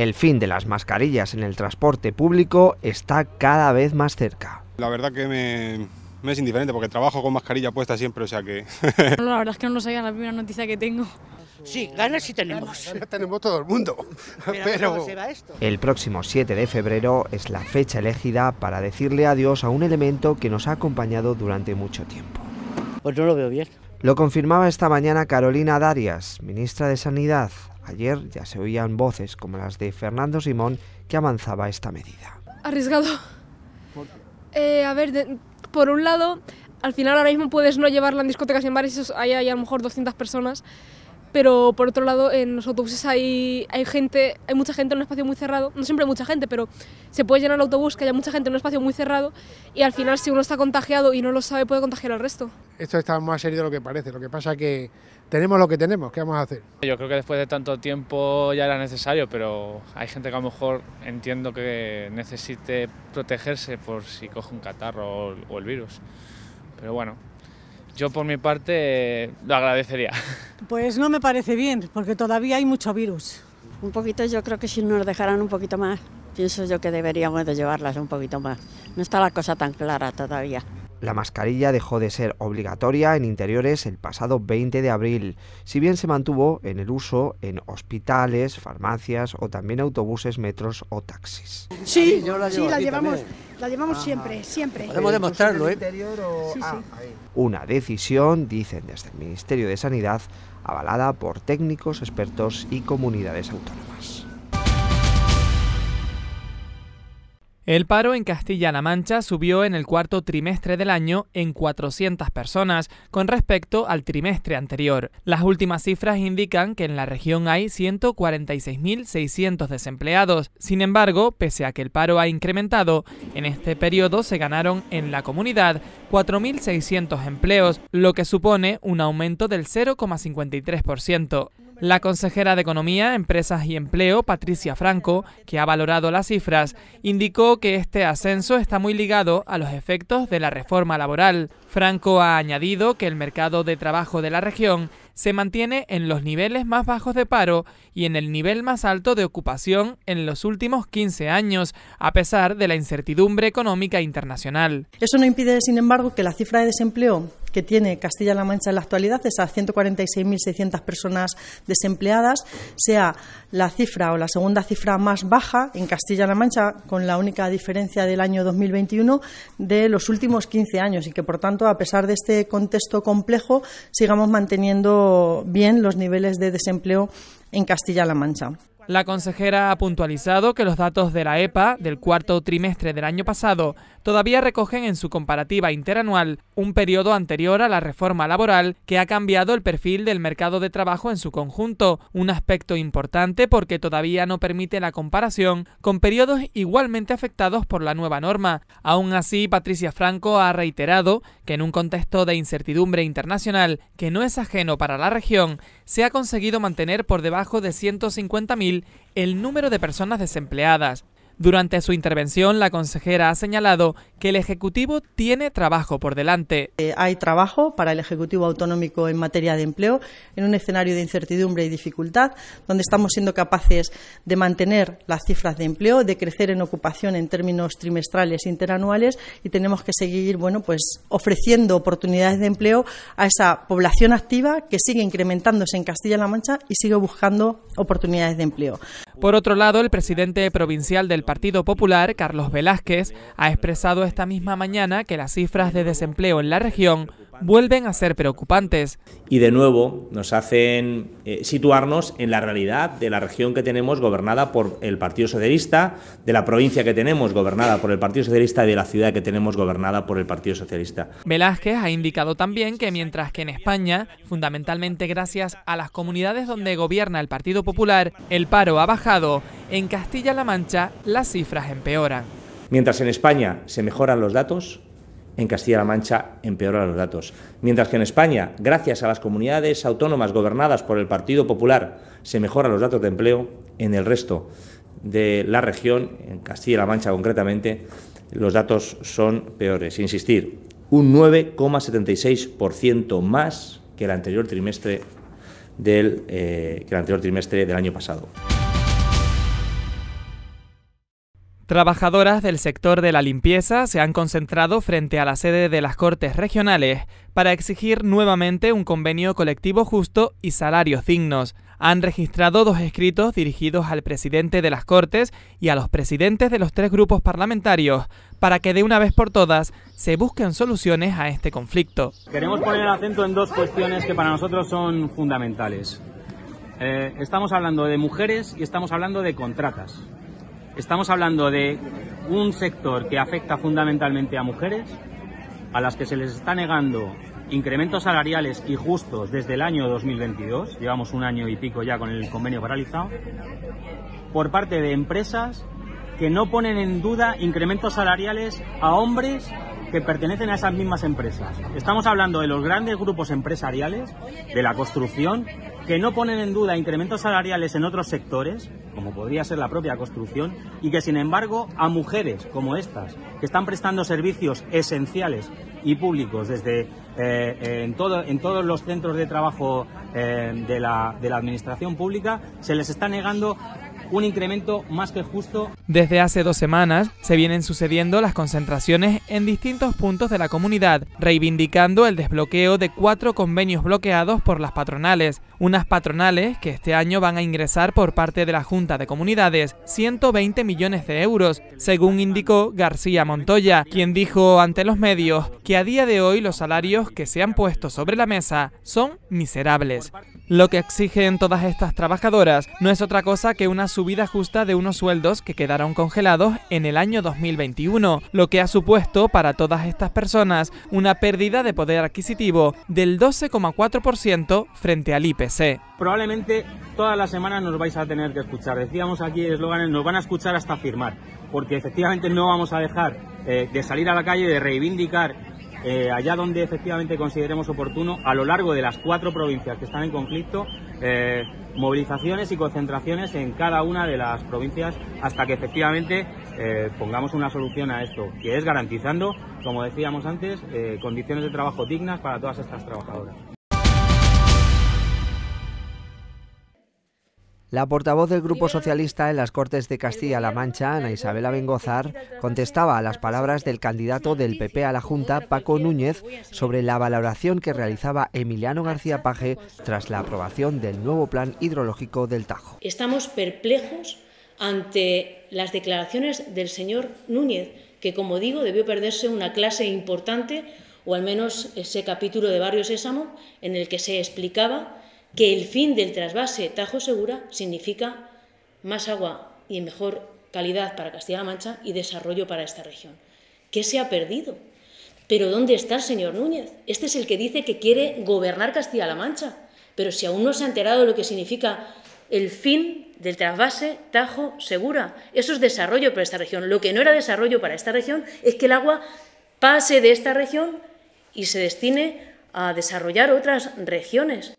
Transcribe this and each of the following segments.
El fin de las mascarillas en el transporte público está cada vez más cerca. La verdad que me, es indiferente porque trabajo con mascarilla puesta siempre, o sea que... la verdad es que no lo sabía, la primera noticia que tengo. Sí, ganas sí tenemos. Ganas tenemos todo el mundo. Pero, El próximo 7 de febrero es la fecha elegida para decirle adiós a un elemento que nos ha acompañado durante mucho tiempo. Pues no lo veo bien. Lo confirmaba esta mañana Carolina Darias, ministra de Sanidad, Ayer ya se oían voces como las de Fernando Simón que avanzaba esta medida. Arriesgado. Eh, a ver, por un lado, al final ahora mismo puedes no llevarla en discotecas y en bares, ahí hay a lo mejor 200 personas pero por otro lado en los autobuses hay, hay gente, hay mucha gente en un espacio muy cerrado, no siempre hay mucha gente, pero se puede llenar el autobús que haya mucha gente en un espacio muy cerrado y al final si uno está contagiado y no lo sabe puede contagiar al resto. Esto está más serio de lo que parece, lo que pasa es que tenemos lo que tenemos, ¿qué vamos a hacer? Yo creo que después de tanto tiempo ya era necesario, pero hay gente que a lo mejor entiendo que necesite protegerse por si coge un catarro o el virus, pero bueno, yo por mi parte lo agradecería. Pues no me parece bien, porque todavía hay mucho virus. Un poquito yo creo que si nos dejaran un poquito más, pienso yo que deberíamos de llevarlas un poquito más. No está la cosa tan clara todavía. La mascarilla dejó de ser obligatoria en interiores el pasado 20 de abril, si bien se mantuvo en el uso en hospitales, farmacias o también autobuses, metros o taxis. Sí, la, sí, la llevamos. La llevamos siempre, siempre. Podemos demostrarlo, ¿eh? ¿eh? Ah, Una decisión, dicen desde el Ministerio de Sanidad, avalada por técnicos, expertos y comunidades autónomas. El paro en Castilla-La Mancha subió en el cuarto trimestre del año en 400 personas con respecto al trimestre anterior. Las últimas cifras indican que en la región hay 146.600 desempleados. Sin embargo, pese a que el paro ha incrementado, en este periodo se ganaron en la comunidad 4.600 empleos, lo que supone un aumento del 0,53%. La consejera de Economía, Empresas y Empleo, Patricia Franco, que ha valorado las cifras, indicó que este ascenso está muy ligado a los efectos de la reforma laboral. Franco ha añadido que el mercado de trabajo de la región se mantiene en los niveles más bajos de paro y en el nivel más alto de ocupación en los últimos 15 años, a pesar de la incertidumbre económica internacional. Eso no impide, sin embargo, que la cifra de desempleo que tiene Castilla-La Mancha en la actualidad, esas 146.600 personas desempleadas, sea la cifra o la segunda cifra más baja en Castilla-La Mancha, con la única diferencia del año 2021 de los últimos 15 años y que, por tanto, a pesar de este contexto complejo, sigamos manteniendo bien los niveles de desempleo en Castilla-La Mancha. La consejera ha puntualizado que los datos de la EPA del cuarto trimestre del año pasado todavía recogen en su comparativa interanual un periodo anterior a la reforma laboral que ha cambiado el perfil del mercado de trabajo en su conjunto, un aspecto importante porque todavía no permite la comparación con periodos igualmente afectados por la nueva norma. Aún así, Patricia Franco ha reiterado que en un contexto de incertidumbre internacional que no es ajeno para la región, se ha conseguido mantener por debajo de 150.000 el número de personas desempleadas, durante su intervención, la consejera ha señalado que el Ejecutivo tiene trabajo por delante. Eh, hay trabajo para el Ejecutivo Autonómico en materia de empleo, en un escenario de incertidumbre y dificultad, donde estamos siendo capaces de mantener las cifras de empleo, de crecer en ocupación en términos trimestrales e interanuales y tenemos que seguir pues, ofreciendo oportunidades de empleo a esa población activa que sigue incrementándose en Castilla-La Mancha y sigue buscando oportunidades de empleo. Por otro lado, el presidente provincial del Partido Popular, Carlos Velázquez, ha expresado esta misma mañana que las cifras de desempleo en la región vuelven a ser preocupantes. Y de nuevo nos hacen eh, situarnos en la realidad de la región que tenemos gobernada por el Partido Socialista, de la provincia que tenemos gobernada por el Partido Socialista y de la ciudad que tenemos gobernada por el Partido Socialista. Velázquez ha indicado también que mientras que en España, fundamentalmente gracias a las comunidades donde gobierna el Partido Popular, el paro ha bajado, en Castilla-La Mancha las cifras empeoran. Mientras en España se mejoran los datos, en Castilla-La Mancha empeoran los datos. Mientras que en España, gracias a las comunidades autónomas gobernadas por el Partido Popular, se mejoran los datos de empleo, en el resto de la región, en Castilla-La Mancha concretamente, los datos son peores. Insistir, un 9,76% más que el anterior trimestre del, eh, que el anterior trimestre del año pasado. Trabajadoras del sector de la limpieza se han concentrado frente a la sede de las Cortes Regionales para exigir nuevamente un convenio colectivo justo y salarios dignos. Han registrado dos escritos dirigidos al presidente de las Cortes y a los presidentes de los tres grupos parlamentarios para que de una vez por todas se busquen soluciones a este conflicto. Queremos poner el acento en dos cuestiones que para nosotros son fundamentales. Eh, estamos hablando de mujeres y estamos hablando de contratas. Estamos hablando de un sector que afecta fundamentalmente a mujeres, a las que se les está negando incrementos salariales y justos desde el año 2022, llevamos un año y pico ya con el convenio paralizado, por parte de empresas que no ponen en duda incrementos salariales a hombres que pertenecen a esas mismas empresas. Estamos hablando de los grandes grupos empresariales, de la construcción, que no ponen en duda incrementos salariales en otros sectores, como podría ser la propia construcción, y que sin embargo a mujeres como estas, que están prestando servicios esenciales y públicos desde eh, eh, en, todo, en todos los centros de trabajo eh, de, la, de la administración pública, se les está negando un incremento más que justo. Desde hace dos semanas se vienen sucediendo las concentraciones en distintos puntos de la comunidad, reivindicando el desbloqueo de cuatro convenios bloqueados por las patronales, unas patronales que este año van a ingresar por parte de la Junta de Comunidades 120 millones de euros, según indicó García Montoya, quien dijo ante los medios que a día de hoy los salarios que se han puesto sobre la mesa son miserables. Lo que exigen todas estas trabajadoras no es otra cosa que una vida justa de unos sueldos que quedaron congelados en el año 2021, lo que ha supuesto para todas estas personas una pérdida de poder adquisitivo del 12,4% frente al IPC. Probablemente todas las semanas nos vais a tener que escuchar. Decíamos aquí eslóganes, nos van a escuchar hasta firmar, porque efectivamente no vamos a dejar eh, de salir a la calle, de reivindicar eh, allá donde efectivamente consideremos oportuno, a lo largo de las cuatro provincias que están en conflicto, eh, movilizaciones y concentraciones en cada una de las provincias hasta que efectivamente eh, pongamos una solución a esto, que es garantizando, como decíamos antes, condiciones de trabajo dignas para todas estas trabajadoras. La portavoz del Grupo Socialista en las Cortes de Castilla-La Mancha, Ana Isabela Bengozar, contestaba a las palabras del candidato del PP a la Junta, Paco Núñez, sobre la valoración que realizaba Emiliano García Paje tras la aprobación del nuevo plan hidrológico del Tajo. Estamos perplejos ante las declaraciones del señor Núñez, que, como digo, debió perderse una clase importante, o al menos ese capítulo de Barrio Sésamo, en el que se explicaba que el fin del trasvase Tajo Segura significa más agua y mejor calidad para Castilla-La Mancha y desarrollo para esta región. ¿Qué se ha perdido? Pero ¿dónde está el señor Núñez? Este es el que dice que quiere gobernar Castilla-La Mancha. Pero si aún no se ha enterado de lo que significa el fin del trasvase Tajo Segura, eso es desarrollo para esta región. Lo que no era desarrollo para esta región es que el agua pase de esta región y se destine a desarrollar otras regiones.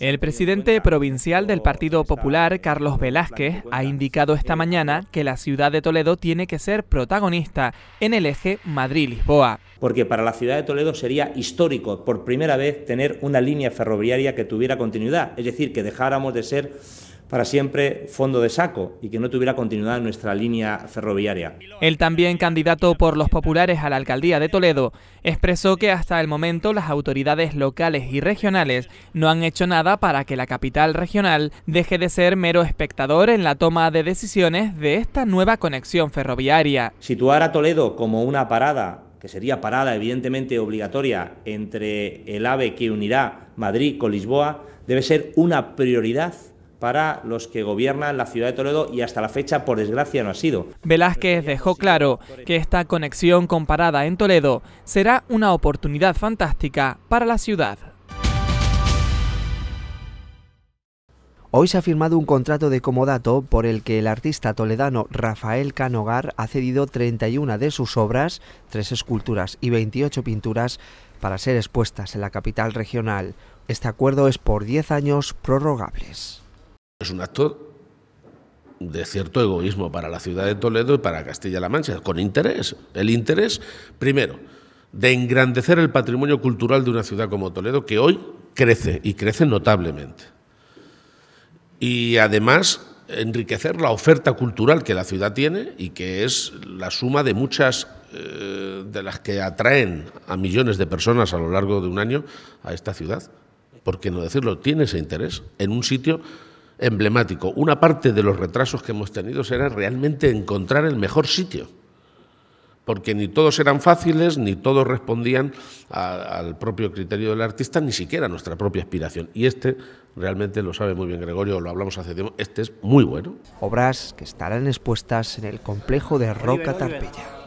El presidente provincial del Partido Popular, Carlos Velázquez, ha indicado esta mañana que la ciudad de Toledo tiene que ser protagonista en el eje Madrid-Lisboa. Porque para la ciudad de Toledo sería histórico por primera vez tener una línea ferroviaria que tuviera continuidad, es decir, que dejáramos de ser para siempre fondo de saco y que no tuviera continuidad nuestra línea ferroviaria. El también candidato por los populares a la alcaldía de Toledo expresó que hasta el momento las autoridades locales y regionales no han hecho nada para que la capital regional deje de ser mero espectador en la toma de decisiones de esta nueva conexión ferroviaria. Situar a Toledo como una parada que sería parada evidentemente obligatoria entre el AVE que unirá Madrid con Lisboa, debe ser una prioridad para los que gobiernan la ciudad de Toledo y hasta la fecha, por desgracia, no ha sido. Velázquez dejó claro que esta conexión comparada en Toledo será una oportunidad fantástica para la ciudad. Hoy se ha firmado un contrato de comodato por el que el artista toledano Rafael Canogar ha cedido 31 de sus obras, tres esculturas y 28 pinturas, para ser expuestas en la capital regional. Este acuerdo es por 10 años prorrogables es un acto de cierto egoísmo para la ciudad de Toledo y para Castilla-La Mancha, con interés. El interés, primero, de engrandecer el patrimonio cultural de una ciudad como Toledo, que hoy crece y crece notablemente. Y además enriquecer la oferta cultural que la ciudad tiene y que es la suma de muchas eh, de las que atraen a millones de personas a lo largo de un año a esta ciudad. ¿Por qué no decirlo? Tiene ese interés en un sitio emblemático. Una parte de los retrasos que hemos tenido será realmente encontrar el mejor sitio, porque ni todos eran fáciles, ni todos respondían al propio criterio del artista, ni siquiera a nuestra propia aspiración. Y este realmente lo sabe muy bien Gregorio, lo hablamos hace tiempo, este es muy bueno. Obras que estarán expuestas en el complejo de Roca Tarpella.